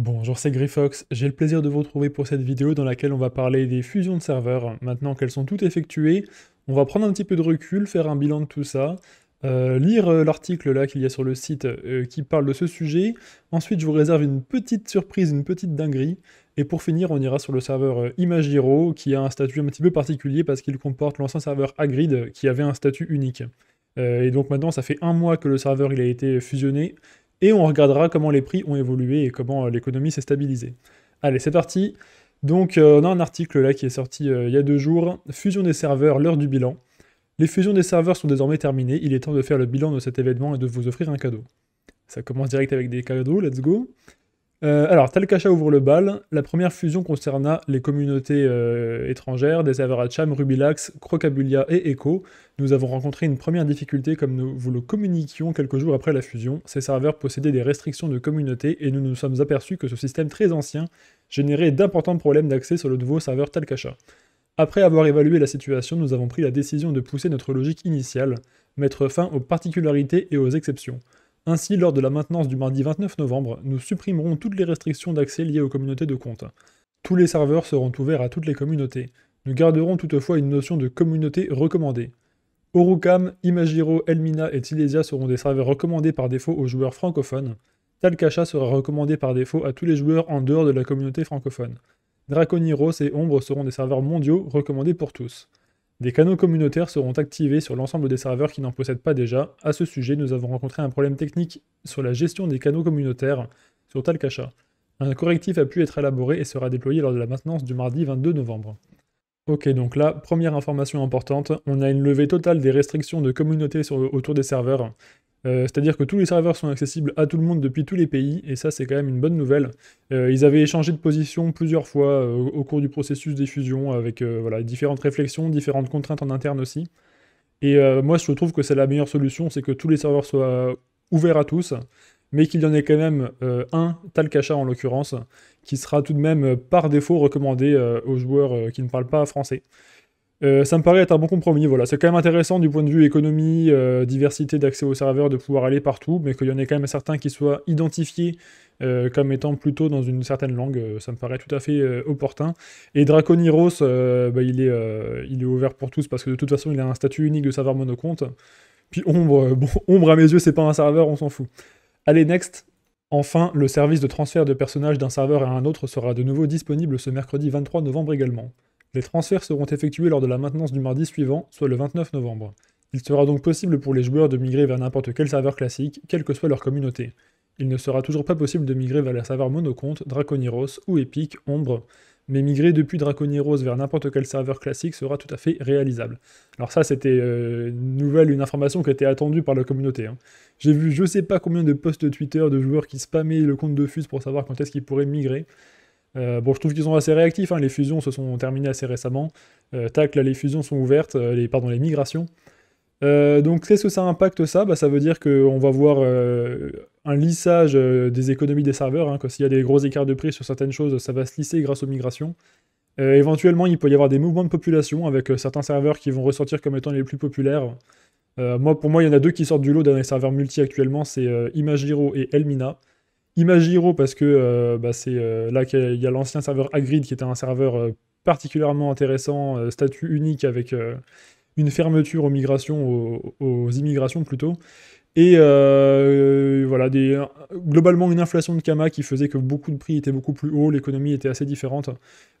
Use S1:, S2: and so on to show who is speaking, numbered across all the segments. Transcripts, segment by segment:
S1: Bonjour, c'est Griffox, j'ai le plaisir de vous retrouver pour cette vidéo dans laquelle on va parler des fusions de serveurs. Maintenant qu'elles sont toutes effectuées, on va prendre un petit peu de recul, faire un bilan de tout ça, euh, lire euh, l'article là qu'il y a sur le site euh, qui parle de ce sujet. Ensuite, je vous réserve une petite surprise, une petite dinguerie. Et pour finir, on ira sur le serveur Imagiro, qui a un statut un petit peu particulier parce qu'il comporte l'ancien serveur Agrid, qui avait un statut unique. et donc maintenant, ça fait un mois que le serveur il a été fusionné, et on regardera comment les prix ont évolué et comment euh, l'économie s'est stabilisée. Allez, c'est parti. Donc euh, on a un article là qui est sorti euh, il y a deux jours, Fusion des serveurs, l'heure du bilan. Les fusions des serveurs sont désormais terminées, il est temps de faire le bilan de cet événement et de vous offrir un cadeau. Ça commence direct avec des cadeaux, let's go. Euh, alors, Talcacha ouvre le bal. La première fusion concerna les communautés euh, étrangères des serveurs Averacham, Rubilax, Crocabulia et Echo. Nous avons rencontré une première difficulté comme nous vous le communiquions quelques jours après la fusion. Ces serveurs possédaient des restrictions de communauté et nous nous sommes aperçus que ce système très ancien générait d'importants problèmes d'accès sur le nouveau serveur Talcacha. Après avoir évalué la situation, nous avons pris la décision de pousser notre logique initiale, mettre fin aux particularités et aux exceptions. Ainsi, lors de la maintenance du mardi 29 novembre, nous supprimerons toutes les restrictions d'accès liées aux communautés de compte. Tous les serveurs seront ouverts à toutes les communautés. Nous garderons toutefois une notion de communauté recommandée. Orukam, Imagiro, Elmina et Tilesia seront des serveurs recommandés par défaut aux joueurs francophones. Talcacha sera recommandé par défaut à tous les joueurs en dehors de la communauté francophone. Draconiros et Ombre seront des serveurs mondiaux recommandés pour tous. Des canaux communautaires seront activés sur l'ensemble des serveurs qui n'en possèdent pas déjà. À ce sujet, nous avons rencontré un problème technique sur la gestion des canaux communautaires sur Talcacha. Un correctif a pu être élaboré et sera déployé lors de la maintenance du mardi 22 novembre. Ok, donc là, première information importante, on a une levée totale des restrictions de communauté autour des serveurs euh, c'est-à-dire que tous les serveurs sont accessibles à tout le monde depuis tous les pays, et ça c'est quand même une bonne nouvelle. Euh, ils avaient échangé de position plusieurs fois euh, au cours du processus des fusions, avec différentes réflexions, différentes contraintes en interne aussi. Et moi je trouve que c'est la meilleure solution, c'est que tous les serveurs soient ouverts à tous, mais qu'il y en ait quand même un, Talcacha en l'occurrence, qui sera tout de même par défaut recommandé aux joueurs qui ne parlent pas français. Euh, ça me paraît être un bon compromis. Voilà, c'est quand même intéressant du point de vue économie, euh, diversité d'accès aux serveurs, de pouvoir aller partout, mais qu'il y en ait quand même certains qui soient identifiés euh, comme étant plutôt dans une certaine langue. ça me paraît tout à fait opportun. Et Draconiros, bah, il, est, il est ouvert pour tous parce que de toute façon, il a un statut unique de serveur monocompte. Puis Ombre, bon, Ombre à mes yeux, c'est pas un serveur, on s'en fout. Allez, next. Enfin, le service de transfert de personnages d'un serveur à un autre sera de nouveau disponible ce mercredi 23 novembre également. Les transferts seront effectués lors de la maintenance du mardi suivant, soit le 29 novembre. Il sera donc possible pour les joueurs de migrer vers n'importe quel serveur classique, quelle que soit leur communauté. Il ne sera toujours pas possible de migrer vers les serveurs monocompte, Draconiros ou Epic, Ombre, mais migrer depuis Draconiros vers n'importe quel serveur classique sera tout à fait réalisable. Alors ça, c'était euh, une nouvelle, une information qui était attendue par la communauté. Hein. J'ai vu je sais pas combien de posts Twitter de joueurs qui spammaient le compte de Fuse pour savoir quand est-ce qu'ils pourraient migrer. Euh, bon, je trouve qu'ils sont assez réactifs. Hein. Les fusions se sont terminées assez récemment. Euh, tac, là, les fusions sont ouvertes, euh, les, pardon, les migrations. donc, qu'est-ce que ça impacte ça bah, Ça veut dire qu'on va voir un lissage des économies des serveurs. Hein, S'il y a des gros écarts de prix sur certaines choses, ça va se lisser grâce aux migrations. éventuellement, il peut y avoir des mouvements de population avec certains serveurs qui vont ressortir comme étant les plus populaires. moi, pour moi, il y en a deux qui sortent du lot dans les serveurs multi actuellement c'est Imagiro et Elmina. Imagiro, parce que euh, bah, c'est euh, là qu'il y a l'ancien serveur Agrid, qui était un serveur euh, particulièrement intéressant, statut unique avec une fermeture aux migrations, aux, immigrations plutôt. Et voilà, globalement une inflation de Kama qui faisait que beaucoup de prix étaient beaucoup plus hauts, l'économie était assez différente.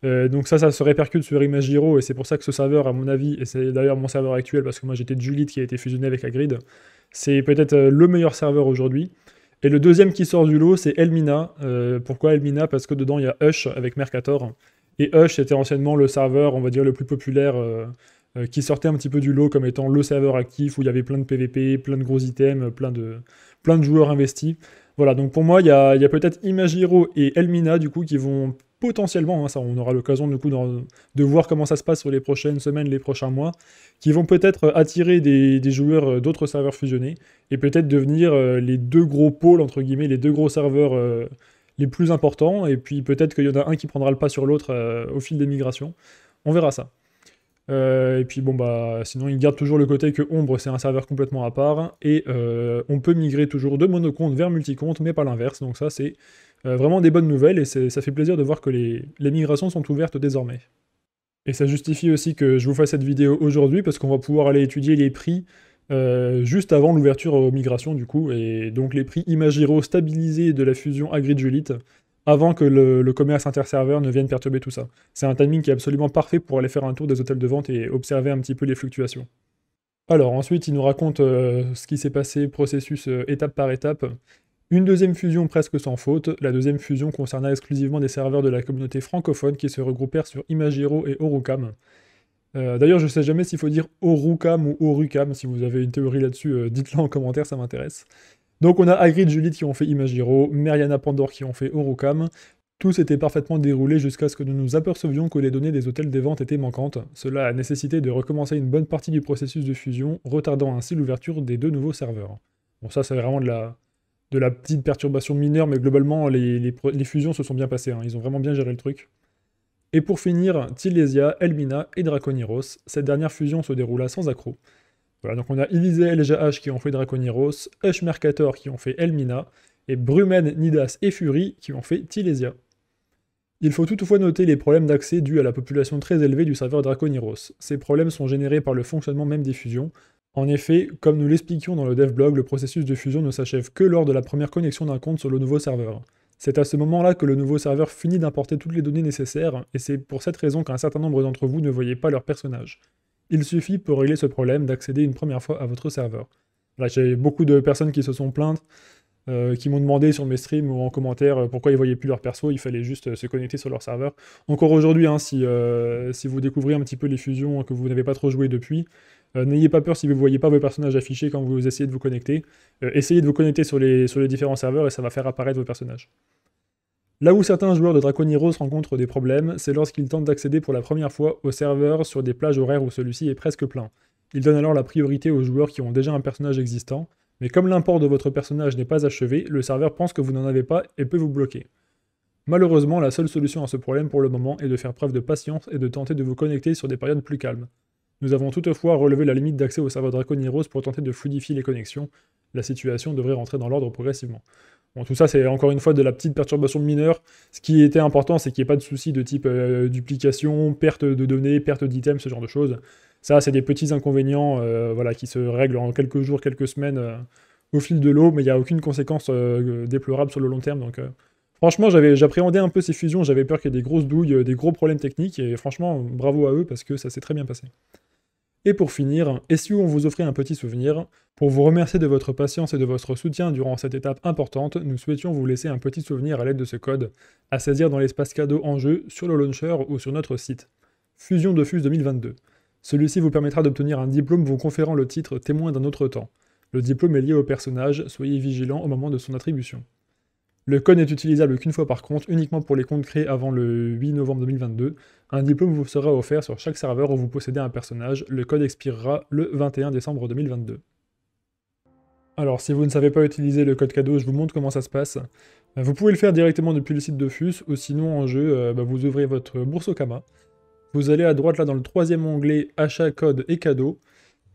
S1: donc ça, ça se répercute sur Imagiro, et c'est pour ça que ce serveur, à mon avis, et c'est d'ailleurs mon serveur actuel, parce que moi j'étais de qui a été fusionné avec Agrid, c'est peut-être le meilleur serveur aujourd'hui. Et le deuxième qui sort du lot, c'est Elmina. Euh, pourquoi Elmina Parce que dedans, il y a Hush avec Mercator. Et Hush était anciennement le serveur, on va dire, le plus populaire, euh, euh, qui sortait un petit peu du lot comme étant le serveur actif, où il y avait plein de PVP, plein de gros items, plein de, plein de joueurs investis. Voilà, donc pour moi, il y a, a peut-être Imagiro et Elmina, du coup, qui vont potentiellement, hein, ça, on aura l'occasion de, voir comment ça se passe sur les prochaines semaines, les prochains mois, qui vont peut-être euh, attirer des, joueurs euh, d'autres serveurs fusionnés et peut-être devenir euh, les deux gros pôles, entre guillemets, les deux gros serveurs les plus importants. Et puis peut-être qu'il y en a un qui prendra le pas sur l'autre au fil des migrations. On verra ça. et puis bon bah sinon il garde toujours le côté que Ombre c'est un serveur complètement à part et on peut migrer toujours de monocompte vers multicompte mais pas l'inverse donc ça c'est euh, vraiment des bonnes nouvelles et ça fait plaisir de voir que les, migrations sont ouvertes désormais. Et ça justifie aussi que je vous fasse cette vidéo aujourd'hui parce qu'on va pouvoir aller étudier les prix euh, juste avant l'ouverture aux migrations du coup, et donc les prix Imagiro stabilisés de la fusion Agri-Julite avant que le, commerce interserveur ne vienne perturber tout ça. C'est un timing qui est absolument parfait pour aller faire un tour des hôtels de vente et observer un petit peu les fluctuations. Alors ensuite, il nous raconte euh, ce qui s'est passé, processus étape par étape, une deuxième fusion presque sans faute, la deuxième fusion concerna exclusivement des serveurs de la communauté francophone qui se regroupèrent sur Imagiro et Orukam. Euh, d'ailleurs, je ne sais jamais s'il faut dire Orukam ou Orukam, si vous avez une théorie là-dessus, euh, dites-la en commentaire, ça m'intéresse. Donc on a Hagrid Juliet qui ont fait Imagiro, Meriana Pandore qui ont fait Orukam. Tout s'était parfaitement déroulé jusqu'à ce que nous nous apercevions que les données des hôtels des ventes étaient manquantes. Cela a nécessité de recommencer une bonne partie du processus de fusion, retardant ainsi l'ouverture des deux nouveaux serveurs. Bon ça c'est vraiment de la, de la petite perturbation mineure, mais globalement, les, fusions se sont bien passées. Hein. Ils ont vraiment bien géré le truc. Et pour finir, Tilesia, Elmina et Draconiros. Cette dernière fusion se déroula sans accroc. Voilà, donc on a Elysée et LGH qui ont fait Draconiros, Hush Mercator qui ont fait Elmina, et Brumen, Nidas et Fury qui ont fait Tilesia. Il faut toutefois noter les problèmes d'accès dus à la population très élevée du serveur Draconiros. Ces problèmes sont générés par le fonctionnement même des fusions, en effet, comme nous l'expliquions dans le dev blog, le processus de fusion ne s'achève que lors de la première connexion d'un compte sur le nouveau serveur. C'est à ce moment-là que le nouveau serveur finit d'importer toutes les données nécessaires, et c'est pour cette raison qu'un certain nombre d'entre vous ne voyaient pas leur personnage. Il suffit pour régler ce problème d'accéder une première fois à votre serveur. Là, j'ai beaucoup de personnes qui se sont plaintes, euh, qui m'ont demandé sur mes streams ou en commentaire euh, pourquoi ils ne voyaient plus leur perso, il fallait juste euh, se connecter sur leur serveur. Encore aujourd'hui, hein, si, vous découvrez un petit peu les fusions que vous n'avez pas trop joué depuis, euh, n'ayez pas peur si vous ne voyez pas vos personnages affichés quand vous essayez de vous connecter. Euh, essayez de vous connecter sur les, différents serveurs et ça va faire apparaître vos personnages. Là où certains joueurs de Dragon Heroes rencontrent des problèmes, c'est lorsqu'ils tentent d'accéder pour la première fois au serveur sur des plages horaires où celui-ci est presque plein. Ils donnent alors la priorité aux joueurs qui ont déjà un personnage existant, mais comme l'import de votre personnage n'est pas achevé, le serveur pense que vous n'en avez pas et peut vous bloquer. Malheureusement, la seule solution à ce problème pour le moment est de faire preuve de patience et de tenter de vous connecter sur des périodes plus calmes. Nous avons toutefois relevé la limite d'accès au serveur Draconiros pour tenter de fluidifier les connexions. La situation devrait rentrer dans l'ordre progressivement. Bon, tout ça, c'est encore une fois de la petite perturbation mineure. Ce qui était important, c'est qu'il n'y ait pas de soucis de type euh, duplication, perte de données, perte d'items, ce genre de choses. Ça, c'est des petits inconvénients euh, voilà, qui se règlent en quelques jours, quelques semaines euh, au fil de l'eau, mais il n'y a aucune conséquence déplorable sur le long terme. Donc, Franchement, j'appréhendais un peu ces fusions, j'avais peur qu'il y ait des grosses douilles, euh, des gros problèmes techniques, et franchement, bravo à eux parce que ça s'est très bien passé. Et pour finir, et si on vous offrait un petit souvenir Pour vous remercier de votre patience et de votre soutien durant cette étape importante, nous souhaitions vous laisser un petit souvenir à l'aide de ce code, à saisir dans l'espace cadeau en jeu, sur le launcher ou sur notre site. Fusion de Fuse 2022. Celui-ci vous permettra d'obtenir un diplôme vous conférant le titre Témoin d'un autre temps. Le diplôme est lié au personnage, soyez vigilant au moment de son attribution. Le code n'est utilisable qu'une fois par compte, uniquement pour les comptes créés avant le 8 novembre 2022. Un diplôme vous sera offert sur chaque serveur où vous possédez un personnage. Le code expirera le 21 décembre 2022. Alors, si vous ne savez pas utiliser le code cadeau, je vous montre comment ça se passe. Vous pouvez le faire directement depuis le site de ou sinon en jeu, euh, bah, vous ouvrez votre bourse Okama. Vous allez à droite là dans le troisième onglet Achat, code et cadeau,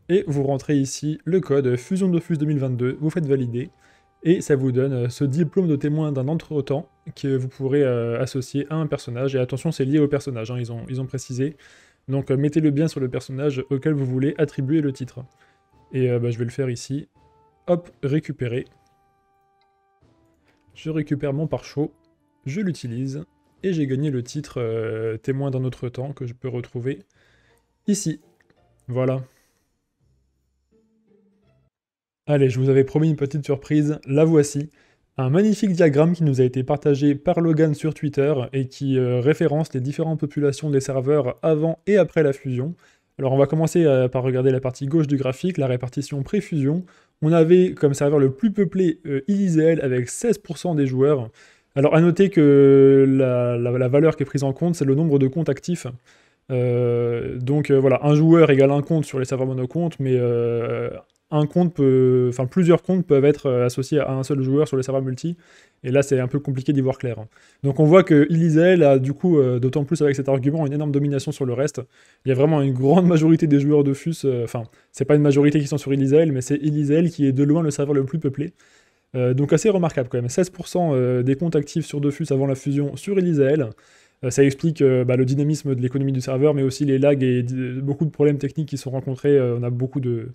S1: et vous rentrez ici le code Fusion de 2022, vous faites valider et ça vous donne euh, ce diplôme de témoin d'un entre-temps que vous pourrez euh, associer à un personnage, et attention c'est lié au personnage, hein, ils, ont, ils ont précisé, donc euh, mettez-le bien sur le personnage auquel vous voulez attribuer le titre. Et bah, je vais le faire ici, hop, récupérer, je récupère mon pare je l'utilise, et j'ai gagné le titre témoin d'un autre temps que je peux retrouver ici. Voilà. Allez, je vous avais promis une petite surprise, la voici. Un magnifique diagramme qui nous a été partagé par Logan sur Twitter et qui euh, référence les différentes populations des serveurs avant et après la fusion. Alors on va commencer euh, par regarder la partie gauche du graphique, la répartition pré-fusion. On avait comme serveur le plus peuplé euh, Ilisel avec 16% des joueurs. Alors à noter que la, valeur qui est prise en compte, c'est le nombre de comptes actifs. donc voilà, un joueur égale un compte sur les serveurs monocomptes, mais un compte peut, enfin plusieurs comptes peuvent être euh, associés à un seul joueur sur le serveur multi. Et là, c'est un peu compliqué d'y voir clair. Hein. Donc on voit que Elisael a du coup, euh, d'autant plus avec cet argument, une énorme domination sur le reste. Il y a vraiment une grande majorité des joueurs de FUS. Euh, enfin, c'est pas une majorité qui sont sur Elisael, mais c'est Elisael qui est de loin le serveur le plus peuplé. donc assez remarquable quand même. 16% des comptes actifs sur defus avant la fusion sur Elisael, ça explique bah, le dynamisme de l'économie du serveur, mais aussi les lags et beaucoup de problèmes techniques qui sont rencontrés. on a beaucoup de,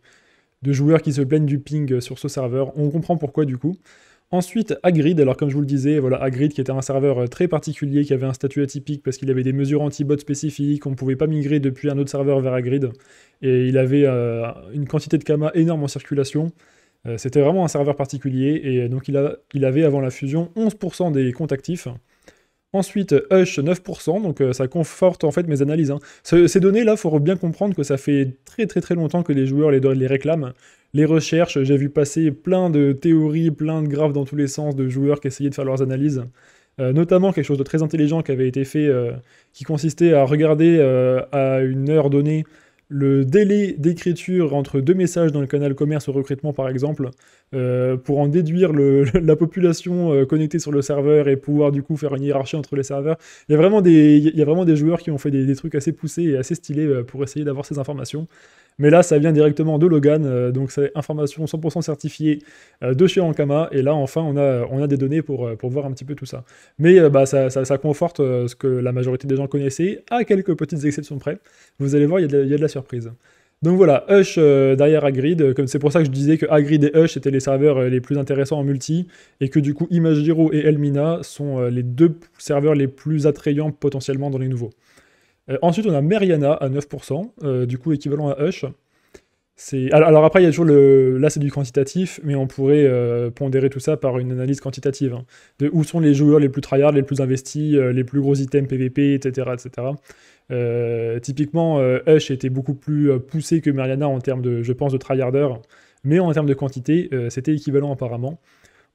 S1: de joueurs qui se plaignent du ping sur ce serveur. On comprend pourquoi du coup. Ensuite, Agrid, alors comme je vous le disais, voilà, Agrid qui était un serveur euh, très particulier, qui avait un statut atypique parce qu'il avait des mesures anti-bot spécifiques, on ne pouvait pas migrer depuis un autre serveur vers Agrid, et il avait euh, une quantité de Kama énorme en circulation. Euh, c'était vraiment un serveur particulier, et donc il, il avait avant la fusion 11% des comptes actifs, Ensuite, Hush 9%, donc euh, ça conforte en fait mes analyses. Hein. ces données-là, il faut bien comprendre que ça fait très très très longtemps que les joueurs les, les réclament. Les recherches, j'ai vu passer plein de théories, plein de graphes dans tous les sens de joueurs qui essayaient de faire leurs analyses. Euh, notamment quelque chose de très intelligent qui avait été fait, euh, qui consistait à regarder à une heure donnée le délai d'écriture entre deux messages dans le canal commerce au recrutement, par exemple, euh, pour en déduire la population euh, connectée sur le serveur et pouvoir du coup faire une hiérarchie entre les serveurs. Il y a vraiment des, il a vraiment des joueurs qui ont fait des, des trucs assez poussés et assez stylés euh, pour essayer d'avoir ces informations. Mais là, ça vient directement de Logan, euh, donc c'est information 100% certifiée euh, de chez Ankama. Et là, enfin, on a, on a des données pour, euh, pour voir un petit peu tout ça. Mais bah, ça, ça, conforte ce que la majorité des gens connaissaient, à quelques petites exceptions près. Vous allez voir, il y, a de la surprise. Donc voilà, Hush derrière Agrid, comme c'est pour ça que je disais que Agrid et Hush étaient les serveurs les plus intéressants en multi, et que du coup Imagiro et Elmina sont les deux serveurs les plus attrayants potentiellement dans les nouveaux. Euh, ensuite, on a Meriana à 9%, euh, du coup équivalent à Hush. Alors, après, il y a toujours le. Là, c'est du quantitatif, mais on pourrait euh, pondérer tout ça par une analyse quantitative. Hein. de où sont les joueurs les plus tryhards, les plus investis, les plus gros items PVP, etc. etc. typiquement, Hush était beaucoup plus poussé que Meriana en termes de, je pense, de tryharder, mais en termes de quantité, c'était équivalent apparemment.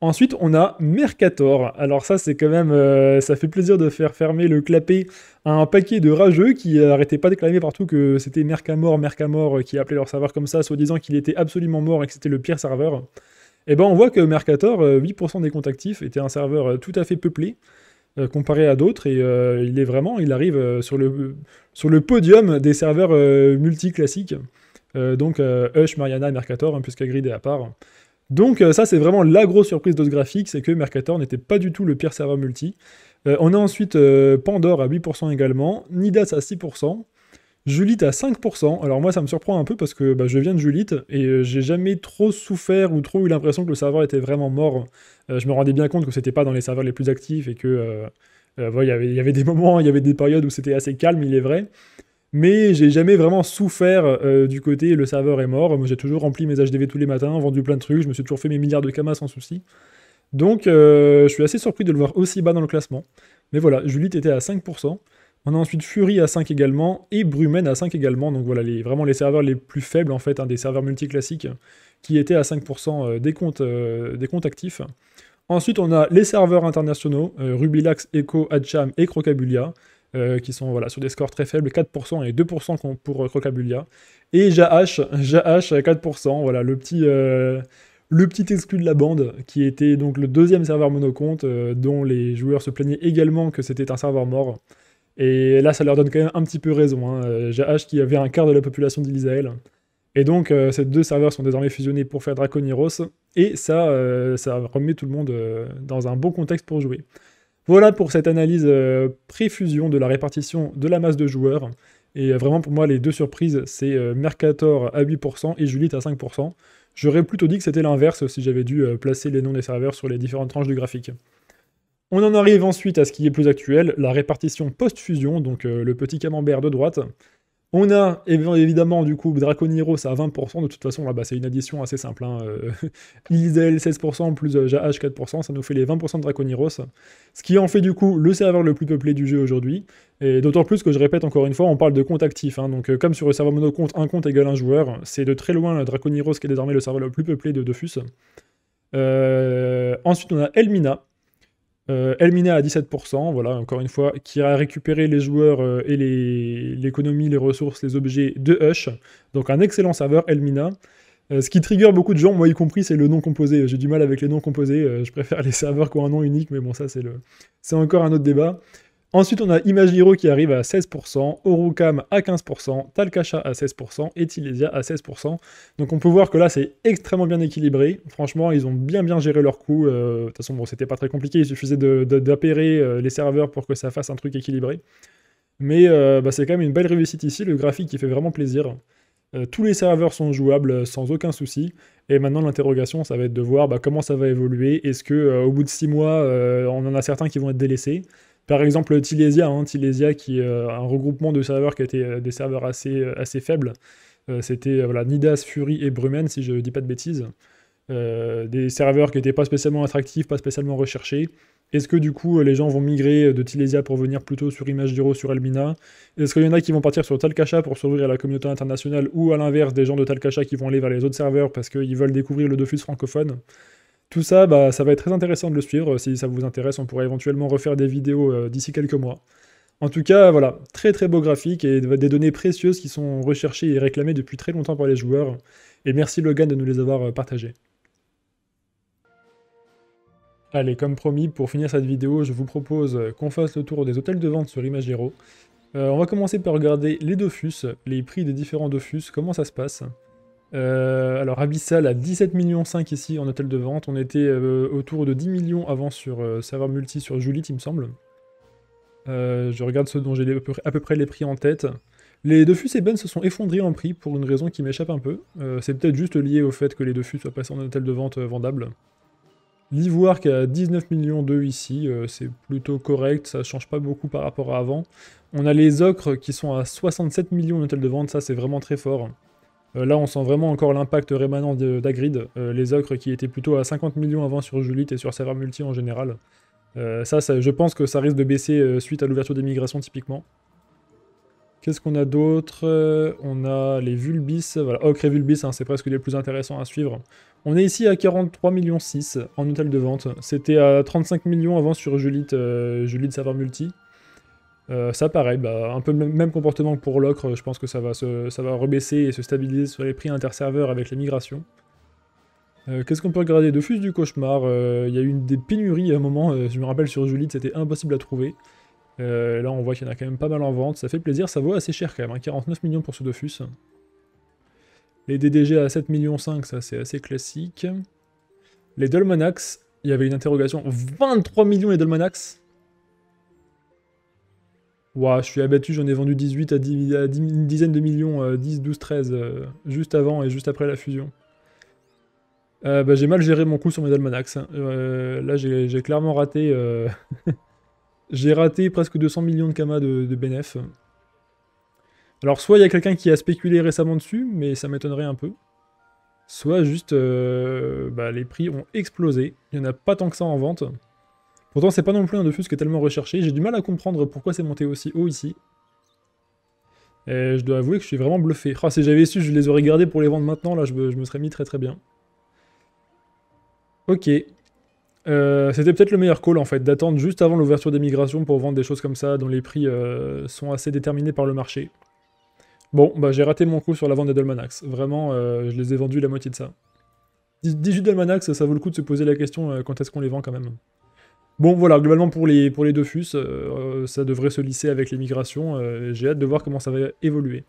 S1: Ensuite, on a Mercator. Alors ça, c'est quand même... Euh, ça fait plaisir de faire fermer le clapet à un paquet de rageux qui n'arrêtaient euh, pas de clamer partout que c'était Mercamor, Mercamor, euh, qui appelait leur serveur comme ça, soit disant qu'il était absolument mort et que c'était le pire serveur. Et eh ben on voit que Mercator, 8% des comptes actifs, était un serveur tout à fait peuplé comparé à d'autres et il est vraiment, il arrive sur, le, podium des serveurs multiclassiques, multi-classiques. donc Hush, Mariana, Mercator, plus hein, puisqu'Agrid est à part. Donc euh, ça, c'est vraiment la grosse surprise de ce graphique, c'est que Mercator n'était pas du tout le pire serveur multi. Euh, on a ensuite euh, Pandore à 8% également, Nidas à 6%, Julite à 5%. Alors moi, ça me surprend un peu parce que bah, je viens de Julite et j'ai jamais trop souffert ou trop eu l'impression que le serveur était vraiment mort. je me rendais bien compte que c'était pas dans les serveurs les plus actifs et que il y avait des moments, il y avait des périodes où c'était assez calme, il est vrai mais j'ai jamais vraiment souffert euh, du côté le serveur est mort. Moi, j'ai toujours rempli mes HDV tous les matins, vendu plein de trucs, je me suis toujours fait mes milliards de kamas sans souci. Donc, euh, je suis assez surpris de le voir aussi bas dans le classement. Mais voilà, Julite était à 5%. On a ensuite Fury à 5 également et Brumen à 5 également. Donc voilà, les, vraiment les serveurs les plus faibles en fait, des serveurs multiclassiques qui étaient à 5% euh, des comptes, des actifs. Ensuite, on a les serveurs internationaux, Rubilax, Echo, Hatcham et Crocabulia. Euh, qui sont voilà, sur des scores très faibles, 4% et 2% pour euh, Crocabulia. Et Jahash, 4%, voilà, le petit, euh, le petit exclu de la bande, qui était donc le deuxième serveur monocompte, dont les joueurs se plaignaient également que c'était un serveur mort. Et là, ça leur donne quand même un petit peu raison. Hein. Jahash qui avait un quart de la population d'israel. Et donc, ces deux serveurs sont désormais fusionnés pour faire Draconiros, et ça, ça remet tout le monde dans un bon contexte pour jouer. Voilà pour cette analyse euh, pré-fusion de la répartition de la masse de joueurs. Et euh, vraiment pour moi les deux surprises c'est euh, Mercator à 8% et Juliette à 5%. J'aurais plutôt dit que c'était l'inverse si j'avais dû placer les noms des serveurs sur les différentes tranches du graphique. On en arrive ensuite à ce qui est plus actuel, la répartition post-fusion, donc le petit camembert de droite. On a évidemment du coup Draconiros à 20%, de toute façon là-bas c'est une addition assez simple. Hein. Euh, Isel 16% plus Jahash euh, 4%, ça nous fait les 20% de Draconiros, ce qui en fait du coup le serveur le plus peuplé du jeu aujourd'hui. Et d'autant plus que je répète encore une fois, on parle de compte actif. Hein. donc euh, comme sur le serveur monocompte, un compte égale un joueur, c'est de très loin Draconiros qui est désormais le serveur le plus peuplé de Dofus. ensuite on a Elmina, euh, Elmina à 17%, voilà, encore une fois, qui a récupéré les joueurs euh, et l'économie, les, ressources, les objets de Hush. Donc un excellent serveur, Elmina. Euh, ce qui trigger beaucoup de gens, moi y compris, c'est le nom composé. J'ai du mal avec les noms composés. je préfère les serveurs qui ont un nom unique, mais bon, ça, c'est le... encore un autre débat. Ensuite, on a Image Hero qui arrive à 16%, Orukam à 15%, Talcacha à 16% et Tilesia à 16%. Donc on peut voir que là, c'est extrêmement bien équilibré. Franchement, ils ont bien bien géré leur coup. Euh, de toute façon, bon, c'était pas très compliqué, il suffisait d'appairer euh, les serveurs pour que ça fasse un truc équilibré. Mais euh, bah, c'est quand même une belle réussite ici, le graphique qui fait vraiment plaisir. tous les serveurs sont jouables sans aucun souci. Et maintenant, l'interrogation, ça va être de voir bah, comment ça va évoluer. Est-ce qu'au au bout de 6 mois, on en a certains qui vont être délaissés par exemple, Tilesia, hein, qui est euh, un regroupement de serveurs qui étaient euh, des serveurs assez, euh, assez faibles. C'était voilà, Nidas, Fury et Brumen, si je ne dis pas de bêtises. des serveurs qui n'étaient pas spécialement attractifs, pas spécialement recherchés. Est-ce que du coup les gens vont migrer de Tilesia pour venir plutôt sur Image Imageduro, sur Elmina Est-ce qu'il y en a qui vont partir sur Talcacha pour s'ouvrir à la communauté internationale ou à l'inverse des gens de Talcacha qui vont aller vers les autres serveurs parce qu'ils veulent découvrir le Dofus francophone tout ça, bah, ça va être très intéressant de le suivre. Euh, si ça vous intéresse, on pourra éventuellement refaire des vidéos euh, d'ici quelques mois. En tout cas, voilà, très très beau graphique et des données précieuses qui sont recherchées et réclamées depuis très longtemps par les joueurs. Et merci Logan de nous les avoir euh, partagées. Allez, comme promis, pour finir cette vidéo, je vous propose qu'on fasse le tour des hôtels de vente sur Imagero. on va commencer par regarder les Dofus, les prix des différents Dofus, comment ça se passe. Euh, alors Abyssal à 17 millions 5 ici en hôtel de vente. On était euh, autour de 10 millions avant sur euh, serveur multi sur Juliet, il me semble. je regarde ce dont j'ai à peu près les prix en tête. Les Defus et Ben se sont effondrés en prix pour une raison qui m'échappe un peu. C'est peut-être juste lié au fait que les Defus soient passés en hôtel de vente vendable. L'ivoire qui a 19 millions 2 ici, c'est plutôt correct, ça change pas beaucoup par rapport à avant. On a les ocres qui sont à 67 millions en hôtel de vente, ça c'est vraiment très fort. Euh, là, on sent vraiment encore l'impact rémanent d'Agrid, euh, les ocres qui étaient plutôt à 50 millions avant sur Julite et sur Server Multi en général. Euh, ça, je pense que ça risque de baisser suite à l'ouverture des migrations typiquement. Qu'est-ce qu'on a d'autre On a les Vulbis, voilà, Ocre et Vulbis, hein, c'est presque les plus intéressants à suivre. On est ici à 43 millions 6 en hôtel de vente. C'était à 35 millions avant sur Julite, Julite Server Multi. Euh, ça pareil, bah, un peu le même comportement que pour l'ocre, euh, je pense que ça va, se, ça va rebaisser et se stabiliser sur les prix interserveurs avec les migrations. Euh, qu'est-ce qu'on peut regarder Dofus du Cauchemar, il y a eu une, des pénuries à un moment, je me rappelle sur Julie, c'était impossible à trouver. là on voit qu'il y en a quand même pas mal en vente, ça fait plaisir, ça vaut assez cher quand même, 49 hein, millions pour ce Dofus. Les DDG à 7 millions 5, ça c'est assez classique. Les Dolmanax, il y avait une interrogation, 23 millions les Dolmanax je suis abattu, j'en ai vendu 18 à, une dizaine de millions, 10, 12, 13, juste avant et juste après la fusion. Euh, bah, j'ai mal géré mon coup sur mes almanachs. Hein. Euh, là, j'ai clairement raté... Euh, j'ai raté presque 200 millions de kamas de, BNF. Alors, soit il y a quelqu'un qui a spéculé récemment dessus, mais ça m'étonnerait un peu. Soit juste, bah, les prix ont explosé. Il n'y en a pas tant que ça en vente. Pourtant, c'est pas non plus un Dofus qui est tellement recherché. J'ai du mal à comprendre pourquoi c'est monté aussi haut ici. Et je dois avouer que je suis vraiment bluffé. Ah, si j'avais su, je les aurais gardés pour les vendre maintenant. Là, je me, serais mis très très bien. Ok. Euh, c'était peut-être le meilleur call en fait, d'attendre juste avant l'ouverture des migrations pour vendre des choses comme ça, dont les prix euh, sont assez déterminés par le marché. Bon, bah j'ai raté mon coup sur la vente des Dolmanax. Vraiment, euh, je les ai vendus la moitié de ça. 18 Dolmanax, ça vaut le coup de se poser la question quand est-ce qu'on les vend quand même. Bon, voilà, globalement pour les, pour les deux euh, ça devrait se lisser avec les migrations. Euh, j'ai hâte de voir comment ça va évoluer.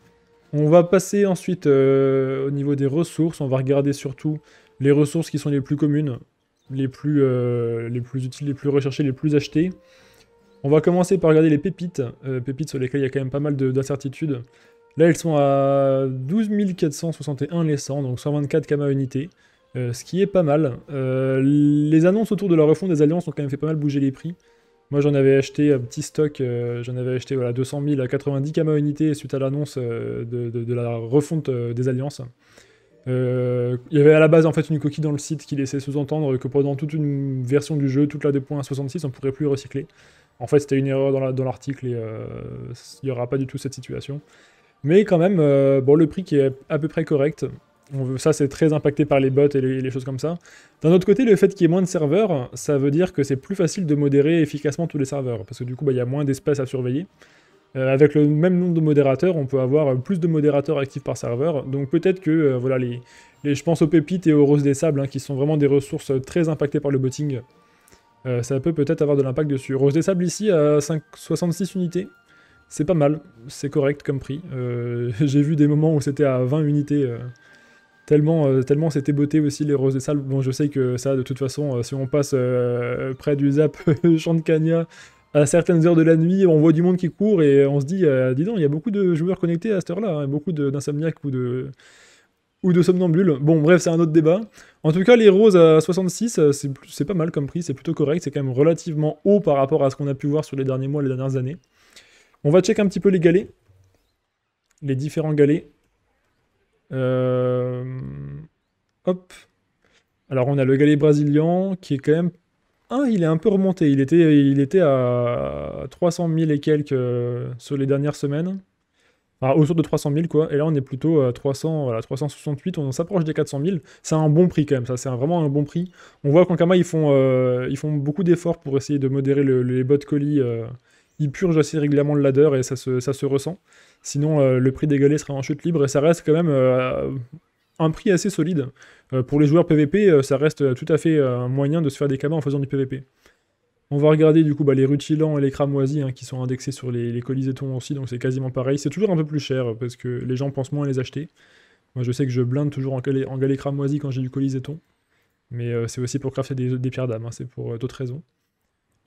S1: On va passer ensuite euh, au niveau des ressources. On va regarder surtout les ressources qui sont les plus communes, les plus, les plus utiles, les plus recherchées, les plus achetées. On va commencer par regarder les pépites, pépites sur lesquelles il y a quand même pas mal d'incertitudes. Là, elles sont à 12 461 les 100, donc 124 kamas unités. Euh, ce qui est pas mal. Euh, les annonces autour de la refonte des alliances ont quand même fait pas mal bouger les prix. Moi j'en avais acheté un petit stock, euh, j'en avais acheté voilà, 200 000 à 90 km unité suite à l'annonce de, la refonte des alliances. Il y avait à la base en fait une coquille dans le site qui laissait sous-entendre que pendant toute une version du jeu, toute la 2.66, on ne pourrait plus recycler. En fait c'était une erreur dans l'article et il n'y aura pas du tout cette situation. Mais quand même, bon, le prix qui est à peu près correct, ça, c'est très impacté par les bots et les, choses comme ça. D'un autre côté, le fait qu'il y ait moins de serveurs, ça veut dire que c'est plus facile de modérer efficacement tous les serveurs, parce que du coup, bah, il y a moins d'espace à surveiller. Euh, avec le même nombre de modérateurs, on peut avoir plus de modérateurs actifs par serveur. Donc peut-être que, euh, voilà, les, je pense aux pépites et aux roses des sables, hein, qui sont vraiment des ressources très impactées par le botting, euh, ça peut peut-être avoir de l'impact dessus. Rose des sables ici à 66 unités, c'est pas mal, c'est correct comme prix. J'ai vu des moments où c'était à 20 unités tellement, euh, tellement c'était beauté aussi les roses des salles. Bon, je sais que ça, de toute façon, euh, si on passe euh, près du Zap Champ de Cagna à certaines heures de la nuit, on voit du monde qui court et on se dit, dis donc, il y a beaucoup de joueurs connectés à cette heure-là, hein, beaucoup d'insomniaques ou de ou de somnambules. Bon, bref, c'est un autre débat. En tout cas, les roses à 66, c'est pas mal comme prix, c'est plutôt correct, c'est quand même relativement haut par rapport à ce qu'on a pu voir sur les derniers mois, les dernières années. On va check un petit peu les galets, les différents galets. Euh, hop. Alors on a le galet brésilien qui est quand même ah, il est un peu remonté. Il était, il était à 300 000 et quelques euh, sur les dernières semaines. Enfin, autour de 300 000, quoi. Et là, on est plutôt à 300, voilà, 368. On s'approche des 400 000. C'est un bon prix, quand même. Ça, c'est vraiment un bon prix. On voit qu'en Kama, ils font, euh, ils font beaucoup d'efforts pour essayer de modérer les bots colis. ils purgent assez régulièrement le ladder et ça se, ça se ressent. Sinon, euh, le prix galets sera en chute libre et ça reste quand même euh, un prix assez solide. Euh, pour les joueurs PVP, ça reste tout à fait un moyen de se faire des cabas en faisant du PVP. On va regarder du coup bah, les rutilants et les cramoisis hein, qui sont indexés sur les, les aussi, donc c'est quasiment pareil. C'est toujours un peu plus cher parce que les gens pensent moins à les acheter. Moi je sais que je blinde toujours en, galets en quand j'ai du coliséton mais c'est aussi pour crafter des, pierres d'âme, hein, c'est pour d'autres raisons.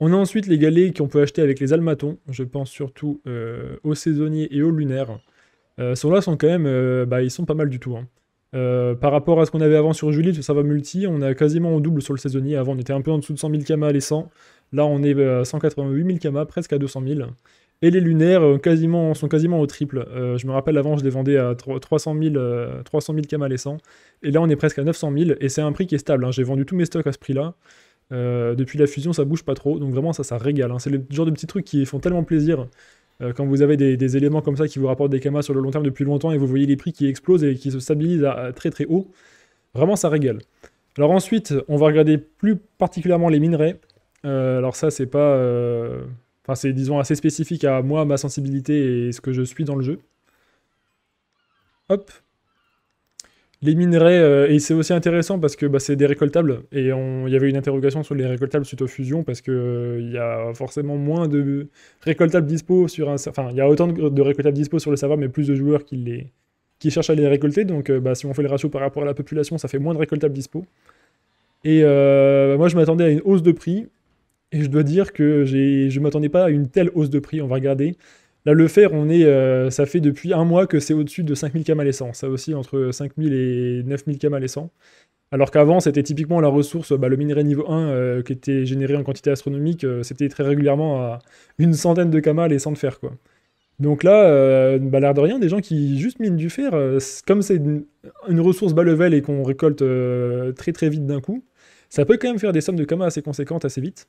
S1: On a ensuite les galets qu'on peut acheter avec les almatons. Je pense surtout euh, aux saisonniers et aux lunaires. Euh, sur Ceux-là sont quand même, euh, bah, ils sont pas mal du tout. Hein. par rapport à ce qu'on avait avant sur Julie, ça va multi, on a quasiment au double sur le saisonnier. Avant, on était un peu en dessous de 100 000 kamas les 100. Là, on est à 188 000 kamas, presque à 200 000. Et les lunaires quasiment, sont quasiment au triple. je me rappelle, avant, je les vendais à 300 000, 300 000 les 100. Et là, on est presque à 900 000. Et c'est un prix qui est stable. Hein. J'ai vendu tous mes stocks à ce prix-là. Euh, depuis la fusion, ça bouge pas trop, donc vraiment ça, ça régale. Hein. C'est le genre de petits trucs qui font tellement plaisir euh, quand vous avez des, éléments comme ça qui vous rapportent des kamas sur le long terme depuis longtemps et vous voyez les prix qui explosent et qui se stabilisent à, très très haut. Vraiment, ça régale. Alors ensuite, on va regarder plus particulièrement les minerais. Euh, alors ça, c'est pas, enfin c'est disons assez spécifique à moi, ma sensibilité et ce que je suis dans le jeu. Hop, les minerais, euh, et c'est aussi intéressant parce que bah, c'est des récoltables, et il y avait une interrogation sur les récoltables suite aux fusions, parce qu'il euh, y a forcément moins de récoltables dispo sur un... Enfin, il y a autant de, récoltables dispo sur le serveur, mais plus de joueurs qui, les, qui cherchent à les récolter, donc euh, bah, si on fait le ratio par rapport à la population, ça fait moins de récoltables dispo. Et moi, je m'attendais à une hausse de prix, et je dois dire que je ne m'attendais pas à une telle hausse de prix, on va regarder. Là, le fer, on est, euh, ça fait depuis un mois que c'est au-dessus de 5000 km à Ça aussi, entre 5000 et 9000 km à Alors qu'avant, c'était typiquement la ressource, bah, le minerai niveau 1 euh, qui était généré en quantité astronomique, euh, c'était très régulièrement à une centaine de kamas de fer. Quoi. Donc là, euh, bah, l'air de rien, des gens qui juste minent du fer, comme c'est une, ressource bas level et qu'on récolte très très vite d'un coup, ça peut quand même faire des sommes de kamas assez conséquentes assez vite.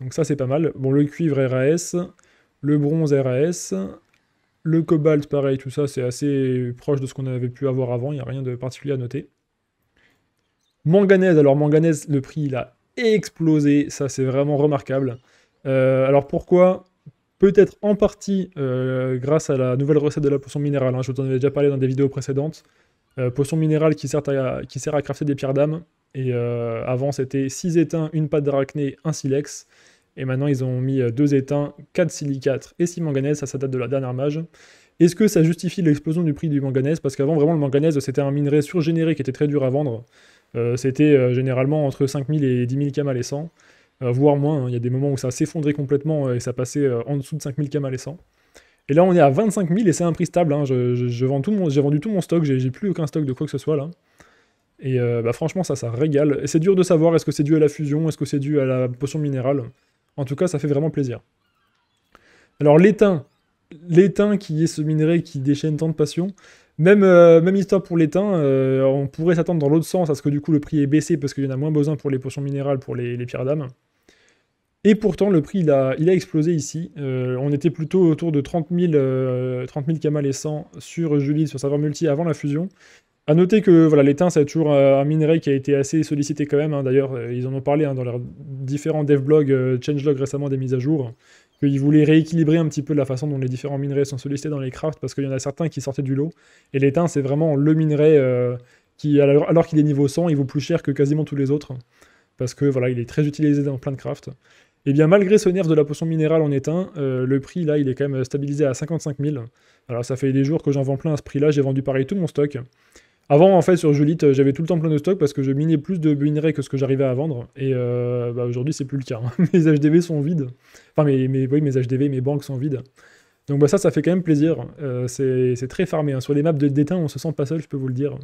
S1: Donc ça, c'est pas mal. Bon, le cuivre RAS, le bronze RAS, le cobalt pareil, tout ça c'est assez proche de ce qu'on avait pu avoir avant, il n'y a rien de particulier à noter. Manganèse, alors manganèse, le prix il a explosé, ça c'est vraiment remarquable. Euh, alors pourquoi Peut-être en partie euh, grâce à la nouvelle recette de la potion minérale, hein, je vous en avais déjà parlé dans des vidéos précédentes. Euh, potion minérale qui sert, à, qui sert à crafter des pierres d'âme. Et euh, avant c'était 6 étains, une pâte d'arachnée, un silex. Et maintenant, ils ont mis euh, deux étains, 4 silicates et 6 manganèse. Ça, ça date de la dernière mage. Est-ce que ça justifie l'explosion du prix du manganèse Parce qu'avant, vraiment, le manganèse, c'était un minerai surgénéré qui était très dur à vendre. Euh, c'était euh, généralement entre 5000 et 10 000 km 100, voire moins. Hein. Il y a des moments où ça s'effondrait complètement et ça passait en dessous de 5000 km à 100. Et là, on est à 25 000 et c'est un prix stable. Hein. Je, tout mon, j'ai vendu tout mon stock, j'ai plus aucun stock de quoi que ce soit là. Et bah, franchement, ça, ça régale. Et c'est dur de savoir est-ce que c'est dû à la fusion, est-ce que c'est dû à la potion minérale. En tout cas, ça fait vraiment plaisir. Alors l'étain, l'étain qui est ce minerai qui déchaîne tant de passion. Même, euh, même histoire pour l'étain, euh, on pourrait s'attendre dans l'autre sens à ce que du coup le prix ait baissé parce qu'il y en a moins besoin pour les potions minérales, pour les, pierres d'âme. Et pourtant, le prix, il a, il a explosé ici. Euh, on était plutôt autour de 30 000, Kamal et 100 sur Julie, sur savoir multi avant la fusion. À noter que voilà, l'étain, c'est toujours un minerai qui a été assez sollicité quand même. Hein. D'ailleurs, euh, ils en ont parlé hein, dans leurs différents dev blogs, euh, changelog récemment des mises à jour, qu'ils voulaient rééquilibrer un petit peu la façon dont les différents minerais sont sollicités dans les crafts, parce qu'il y en a certains qui sortaient du lot. Et l'étain, c'est vraiment le minerai euh, qui, alors qu'il est niveau 100, il vaut plus cher que quasiment tous les autres, parce que voilà, il est très utilisé dans plein de crafts. Et eh bien malgré ce nerf de la potion minérale en étain, le prix là, il est quand même stabilisé à 55 000. Alors ça fait des jours que j'en vends plein à ce prix-là, j'ai vendu pareil tout mon stock. Avant, en fait, sur Julite, euh, j'avais tout le temps plein de stock parce que je minais plus de minerais que ce que j'arrivais à vendre. Et euh, bah, aujourd'hui, c'est plus le cas. Hein. mes HDV sont vides. Enfin, mes, mes, oui, mes HDV, mes banques sont vides. Donc bah, ça, ça fait quand même plaisir. Euh, c'est très farmé. Hein. Sur les maps de détain, on se sent pas seul, je peux vous le dire.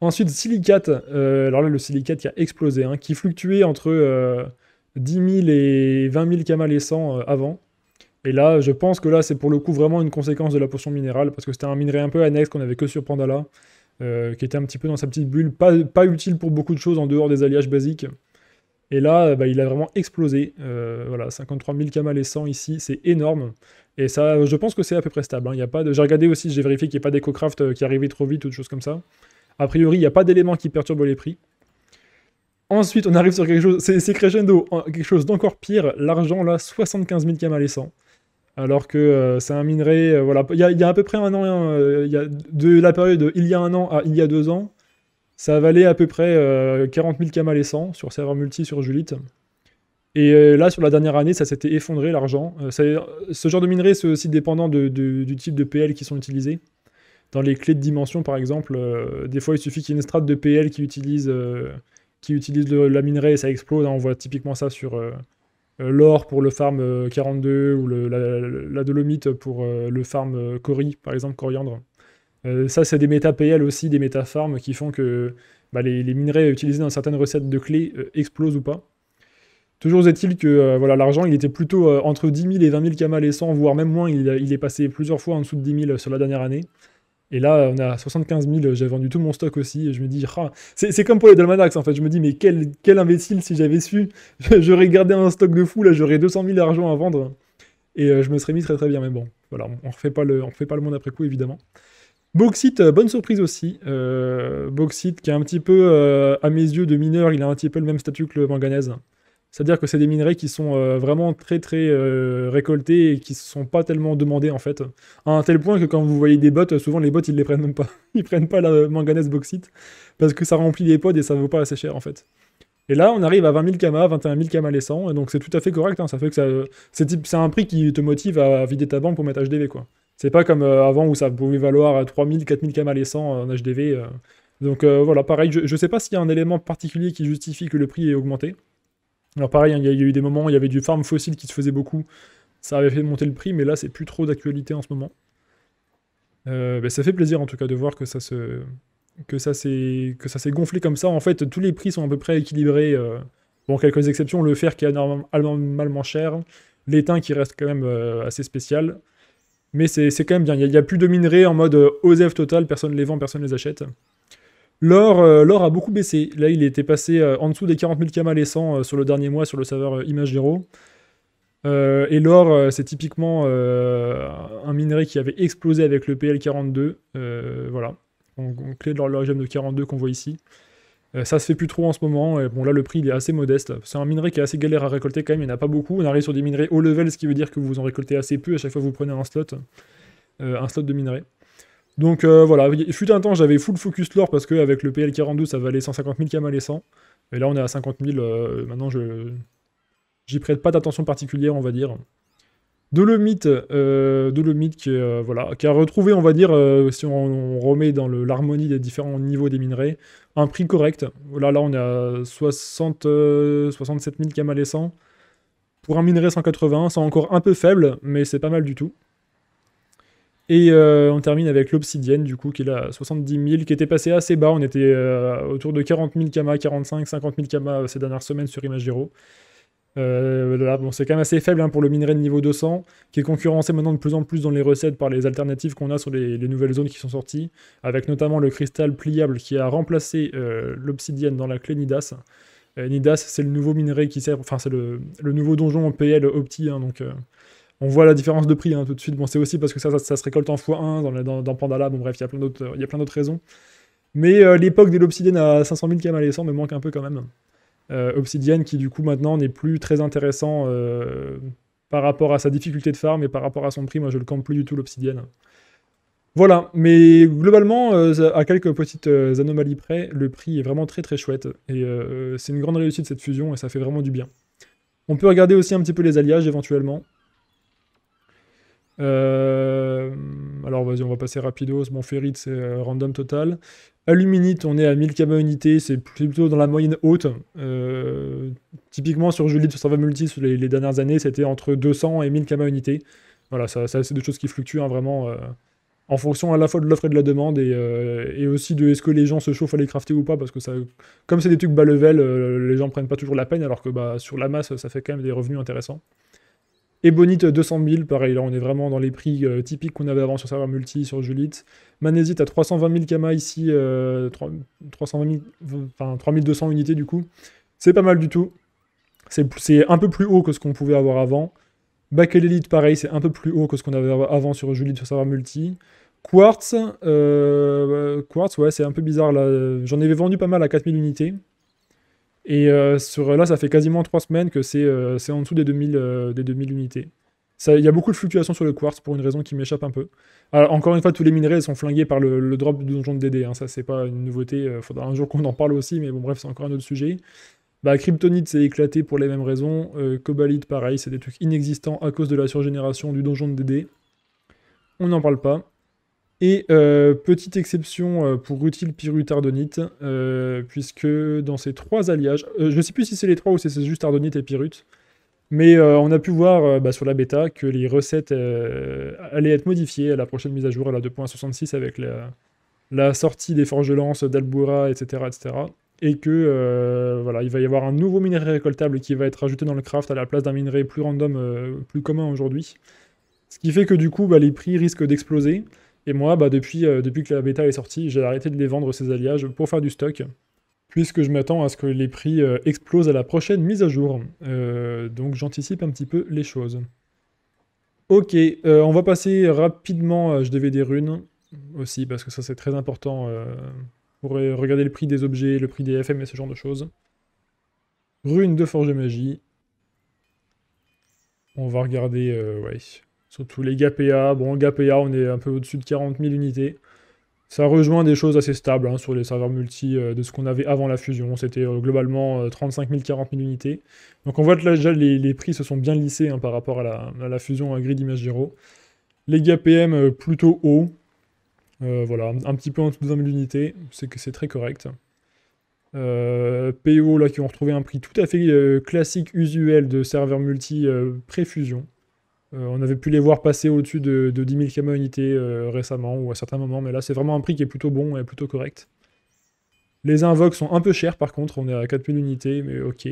S1: Ensuite, silicate. alors là, le silicate qui a explosé, hein, qui fluctuait entre 10 000 et 20 000 avant. Et là, je pense que là, c'est pour le coup vraiment une conséquence de la potion minérale parce que c'était un minerai un peu annexe qu'on avait que sur Pandala. Euh, qui était un petit peu dans sa petite bulle, pas, utile pour beaucoup de choses en dehors des alliages basiques. Et là, euh, bah, il a vraiment explosé. Euh, voilà, 53 000 kamas les 100 ici, c'est énorme. Et ça, je pense que c'est à peu près stable. Hein. a pas de... J'ai regardé aussi, j'ai vérifié qu'il n'y a pas d'EcoCraft qui arrivait trop vite ou des choses comme ça. A priori, il n'y a pas d'éléments qui perturbent les prix. Ensuite, on arrive sur quelque chose, c'est crescendo, quelque chose d'encore pire. L'argent, là, 75 000 kamas les 100 alors que euh, c'est un minerai. Euh, voilà, il y, a, à peu près un an, hein, euh, il y a de la période il y a un an à il y a deux ans, ça valait à peu près 40 000 kamas sur serveur multi sur Julite. Et là, sur la dernière année, ça s'était effondré l'argent. ce genre de minerai, c'est aussi dépendant du type de PL qui sont utilisés. Dans les clés de dimension, par exemple, des fois, il suffit qu'il y ait une strate de PL qui utilise, qui la minerai et ça explose. Hein, on voit typiquement ça sur euh, l'or pour le farm 42 euh, ou la, dolomite pour euh, le farm Cori, par exemple, coriandre. ça, c'est des méta PL aussi, des méta farms qui font que bah, les, minerais utilisés dans certaines recettes de clés explosent ou pas. Toujours est-il que l'argent, il était plutôt entre 10 000 et 20 000 kamal et 100, voire même moins. Il, il, est passé plusieurs fois en dessous de 10 000 sur la dernière année. Et là, on a 75 000, j'ai vendu tout mon stock aussi. Et je me dis, ah, c'est comme pour les Dalmanax en fait. Je me dis, mais quel, imbécile si j'avais su, j'aurais gardé un stock de fou, là j'aurais 200 000 d'argent à vendre. Et euh, je me serais mis très très bien. Mais bon, voilà, on ne refait pas le, pas le monde après coup évidemment. Bauxite, euh, bonne surprise aussi. Euh, Bauxite qui est un petit peu, euh, à mes yeux, de mineur, il a un petit peu le même statut que le manganèse. C'est-à-dire que c'est des minerais qui sont euh, vraiment très très euh, récoltés et qui ne sont pas tellement demandés en fait. À un tel point que quand vous voyez des bottes, souvent les bottes ils les prennent même pas. Ils prennent pas la manganèse bauxite parce que ça remplit les pods et ça vaut pas assez cher en fait. Et là on arrive à 20 000 kama, 21 000 kama les 100, et donc c'est tout à fait correct. Hein. ça fait que c'est, un prix qui te motive à vider ta banque pour mettre HDV quoi. C'est pas comme euh, avant où ça pouvait valoir 3000, 000, kama les 100 en HDV. donc voilà, pareil, je, ne sais pas s'il y a un élément particulier qui justifie que le prix ait augmenté. Alors pareil, hein, il y, a eu des moments, où il y avait du farm fossile qui se faisait beaucoup, ça avait fait monter le prix, mais là c'est plus trop d'actualité en ce moment. Euh, ben, ça fait plaisir en tout cas de voir que ça se que ça s'est que ça s'est gonflé comme ça. En fait, tous les prix sont à peu près équilibrés. Euh, bon, quelques exceptions, le fer qui est anormalement cher, l'étain qui reste quand même euh, assez spécial. Mais c'est quand même bien. Il n'y a, plus de minerais en mode OSEF total, personne les vend, personne les achète. Euh, l'or, a beaucoup baissé. Là, il était passé euh, en dessous des 40 000 kamas les 100 sur le dernier mois sur le serveur euh, image Euh, et l'or, c'est typiquement un minerai qui avait explosé avec le PL42. voilà. Donc, clé de l'origine de 42 qu'on voit ici. ça se fait plus trop en ce moment. Et bon, là, le prix, il est assez modeste. C'est un minerai qui est assez galère à récolter quand même. Il n'y en a pas beaucoup. On arrive sur des minerais haut level, ce qui veut dire que vous en récoltez assez peu à chaque fois que vous prenez un slot. un slot de minerai. Donc euh, voilà, il fut un temps, j'avais full focus lore parce que avec le PL42, ça valait 150 000 KM et 100. Et là, on est à 50 000. Euh, maintenant, je j'y prête pas d'attention particulière, on va dire. Dolomite, euh, mythe, qui, euh, voilà, qui a retrouvé, on va dire, si on, remet dans l'harmonie des différents niveaux des minerais, un prix correct. Là, là on est à 60, 67 000 100 Pour un minerai 180, c'est encore un peu faible, mais c'est pas mal du tout. Et euh, on termine avec l'obsidienne, du coup, qui est là à 70 000, qui était passé assez bas. On était euh, autour de 40 000 Kama, 45, 50 000 Kama euh, ces dernières semaines sur Image Euh, c'est quand même assez faible hein, pour le minerai de niveau 200, qui est concurrencé maintenant de plus en plus dans les recettes par les alternatives qu'on a sur les, nouvelles zones qui sont sorties, avec notamment le cristal pliable qui a remplacé l'obsidienne dans la clé Nidas. Nidas, c'est le nouveau minerai qui sert, enfin, c'est le, nouveau donjon PL opti, hein, donc on voit la différence de prix hein, tout de suite. Bon, c'est aussi parce que ça, se récolte en x1 dans, dans, Pandala. Bon, bref, il y a plein d'autres raisons. Mais euh, l'époque de l'obsidienne à 500 000 km me manque un peu quand même. Euh, obsidienne qui, du coup, maintenant n'est plus très intéressant euh, par rapport à sa difficulté de farm et par rapport à son prix. Moi, je le campe plus du tout, l'obsidienne. Voilà, mais globalement, à quelques petites anomalies près, le prix est vraiment très très chouette. Et c'est une grande réussite cette fusion et ça fait vraiment du bien. On peut regarder aussi un petit peu les alliages éventuellement. Euh, alors vas-y, on va passer rapido, Bon, ferrite, c'est euh, random total. Aluminite, on est à 1000 km unités, c'est plutôt dans la moyenne haute. Euh, typiquement sur Julie, sur va Multi, les, dernières années, c'était entre 200 et 1000 km unité. Voilà, ça, c'est des choses qui fluctuent hein, vraiment en fonction à la fois de l'offre et de la demande et, aussi de est-ce que les gens se chauffent à les crafter ou pas parce que ça, comme c'est des trucs bas level, les gens prennent pas toujours la peine alors que bah, sur la masse, ça fait quand même des revenus intéressants. Ebonite 200 000, pareil, là on est vraiment dans les prix euh, typiques qu'on avait avant sur serveur multi, sur Julite. Manésite à 320 000 Kama ici, euh, enfin, 3200 unités du coup. C'est pas mal du tout. C'est un peu plus haut que ce qu'on pouvait avoir avant. Bakelite, pareil, c'est un peu plus haut que ce qu'on avait avant sur Julite, sur serveur multi. Quartz, euh, bah, Quartz, ouais, c'est un peu bizarre là. J'en avais vendu pas mal à 4000 unités. Et euh, là, ça fait quasiment 3 semaines que euh, c'est en dessous des 2000, euh, unités. Il y a beaucoup de fluctuations sur le quartz pour une raison qui m'échappe un peu. encore une fois, tous les minerais sont flingués par le, drop du donjon de DD. Hein. ça, c'est pas une nouveauté. Il faudra un jour qu'on en parle aussi, mais bon, bref, c'est encore un autre sujet. Bah, Kryptonite s'est éclaté pour les mêmes raisons. Cobalite, pareil, c'est des trucs inexistants à cause de la surgénération du donjon de DD. On n'en parle pas. Et euh, petite exception euh, pour Util Pirute, ardonite euh, puisque dans ces trois alliages, je ne sais plus si c'est les trois ou si c'est juste Ardonite et Pyrut, mais on a pu voir bah, sur la bêta que les recettes allaient être modifiées à la prochaine mise à jour, à la 2.66, avec la, sortie des forges de lance d'Albura, etc., etc. Et que voilà, il va y avoir un nouveau minerai récoltable qui va être ajouté dans le craft à la place d'un minerai plus random, plus commun aujourd'hui. Ce qui fait que du coup, bah, les prix risquent d'exploser. Et moi, bah, euh, depuis, que la bêta est sortie, j'ai arrêté de les vendre ces alliages pour faire du stock, puisque je m'attends à ce que les prix euh, explosent à la prochaine mise à jour. Euh, donc j'anticipe un petit peu les choses. Ok, on va passer rapidement, je devais des runes aussi, parce que ça c'est très important pour regarder le prix des objets, le prix des FM et ce genre de choses. Runes de forge de magie. On va regarder, ouais, Surtout les GAPA. Bon, en on est un peu au-dessus de 40 000 unités. Ça rejoint des choses assez stables hein, sur les serveurs multi euh, de ce qu'on avait avant la fusion. C'était euh, globalement 35 000, 40 000 unités. Donc on voit que là, déjà, les, prix se sont bien lissés hein, par rapport à la, fusion à Grid Image Giro. Les GAPM euh, plutôt haut. voilà, un, petit peu en dessous de 20 000 unités. C'est que c'est très correct. PO là qui ont retrouvé un prix tout à fait classique usuel de serveurs multi pré-fusion. Euh, on avait pu les voir passer au-dessus de, 10 000 km unités euh, récemment ou à certains moments, mais là c'est vraiment un prix qui est plutôt bon et plutôt correct. Les invoques sont un peu chers par contre, on est à 000 unités, mais ok.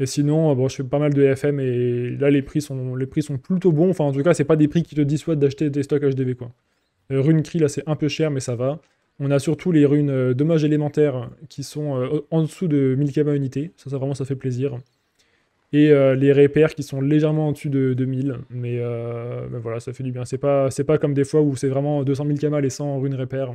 S1: Et sinon, euh, bon, je fais pas mal de FM et là les prix sont, les prix sont plutôt bons, enfin en tout cas c'est pas des prix qui te dissuadent d'acheter des stocks HDV quoi. Rune Cree là c'est un peu cher mais ça va. On a surtout les runes dommages élémentaires qui sont en dessous de 1000 km unité, ça, ça vraiment ça fait plaisir et euh, les repères qui sont légèrement en-dessus de 2000. Euh, mais, voilà, ça fait du bien. C'est pas, c'est pas comme des fois où c'est vraiment 200 000 kamas et 100 runes repères.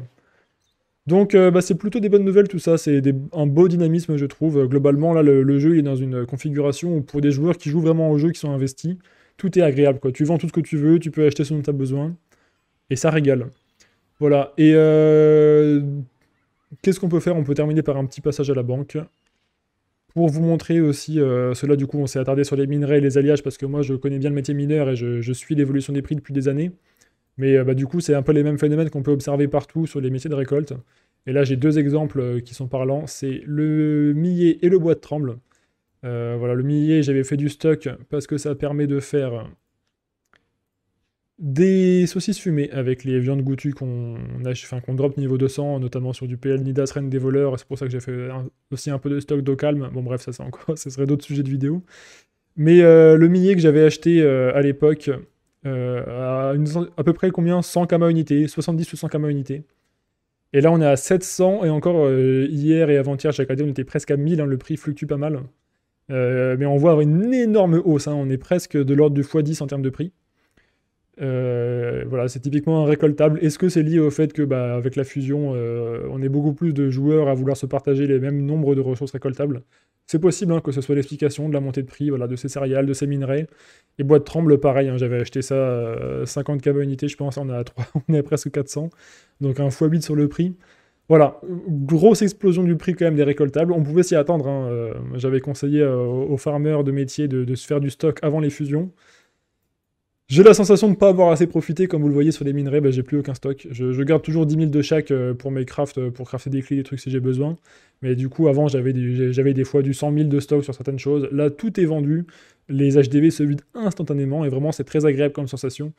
S1: Donc euh, bah, c'est plutôt des bonnes nouvelles tout ça, c'est un beau dynamisme je trouve. Globalement là le, jeu est dans une configuration où pour des joueurs qui jouent vraiment au jeu, qui sont investis, tout est agréable quoi. Tu vends tout ce que tu veux, tu peux acheter ce dont tu as besoin, et ça régale. Voilà, et qu'est-ce qu'on peut faire On peut terminer par un petit passage à la banque. Pour vous montrer aussi, euh, cela du coup, on s'est attardé sur les minerais et les alliages parce que moi, je connais bien le métier mineur et je, suis l'évolution des prix depuis des années. Mais euh, bah, du coup, c'est un peu les mêmes phénomènes qu'on peut observer partout sur les métiers de récolte. Et là, j'ai deux exemples euh, qui sont parlants. C'est le millet et le bois de tremble. voilà, le millet, j'avais fait du stock parce que ça permet de faire des saucisses fumées avec les viandes goûtues qu'on qu'on drop niveau 200, notamment sur du PL Nidas Reine des voleurs. C'est pour ça que j'ai fait aussi un peu de stock d'eau calme. Bon, bref, ça, encore, ce serait d'autres sujets de vidéo. Mais euh, le millier que j'avais acheté euh, à l'époque, euh, à, à peu près combien 100 kama unités, 70 ou 100 kama unités. Et là, on est à 700, et encore hier et avant-hier, j'ai regardé, on était presque à 1000, hein, le prix fluctue pas mal. mais on voit une énorme hausse, hein, on est presque de l'ordre du x10 en termes de prix. Euh, voilà, c'est typiquement un récoltable. Est-ce que c'est lié au fait que, bah, avec la fusion, euh, on est beaucoup plus de joueurs à vouloir se partager les mêmes nombres de ressources récoltables C'est possible hein, que ce soit l'explication de la montée de prix, de ces céréales, de ces minerais. Et bois de tremble, pareil. Hein, j'avais acheté ça 50 euh, k unités je pense. On est à on est presque 400. Donc un x8 sur le prix. Voilà, grosse explosion du prix quand même des récoltables. On pouvait s'y attendre. Hein, j'avais conseillé aux farmers de métier de se faire du stock avant les fusions. J'ai la sensation de ne pas avoir assez profité, comme vous le voyez sur les minerais, ben, j'ai plus aucun stock. Je, garde toujours 10 000 de chaque euh, pour mes crafts, euh, pour crafter des clés, des trucs si j'ai besoin. Mais du coup, avant, j'avais des, des fois du 100 000 de stock sur certaines choses. Là, tout est vendu, les HDV se vident instantanément, et vraiment, c'est très agréable comme sensation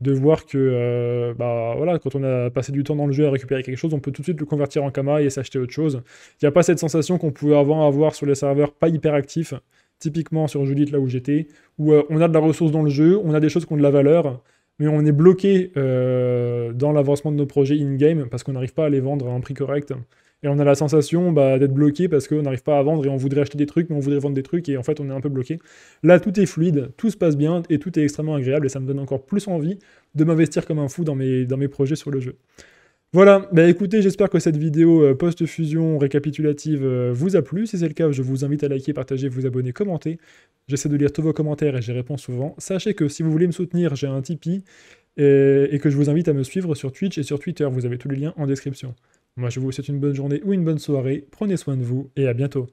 S1: de voir que euh, bah, voilà, quand on a passé du temps dans le jeu à récupérer quelque chose, on peut tout de suite le convertir en Kama et s'acheter autre chose. Il n'y a pas cette sensation qu'on pouvait avant avoir sur les serveurs pas hyper actifs, typiquement sur Judith là où j'étais, où euh, on a de la ressource dans le jeu, on a des choses qui ont de la valeur, mais on est bloqué euh, dans l'avancement de nos projets in-game parce qu'on n'arrive pas à les vendre à un prix correct. Et on a la sensation bah, d'être bloqué parce qu'on n'arrive pas à vendre et on voudrait acheter des trucs, mais on voudrait vendre des trucs et en fait on est un peu bloqué. Là, tout est fluide, tout se passe bien et tout est extrêmement agréable et ça me donne encore plus envie de m'investir comme un fou dans dans mes projets sur le jeu. Voilà, bah écoutez, j'espère que cette vidéo euh, post-fusion récapitulative euh, vous a plu. Si c'est le cas, je vous invite à liker, partager, vous abonner, commenter. J'essaie de lire tous vos commentaires et j'y réponds souvent. Sachez que si vous voulez me soutenir, j'ai un Tipeee et, euh, et que je vous invite à me suivre sur Twitch et sur Twitter. Vous avez tous les liens en description. Moi, je vous souhaite une bonne journée ou une bonne soirée. Prenez soin de vous et à bientôt.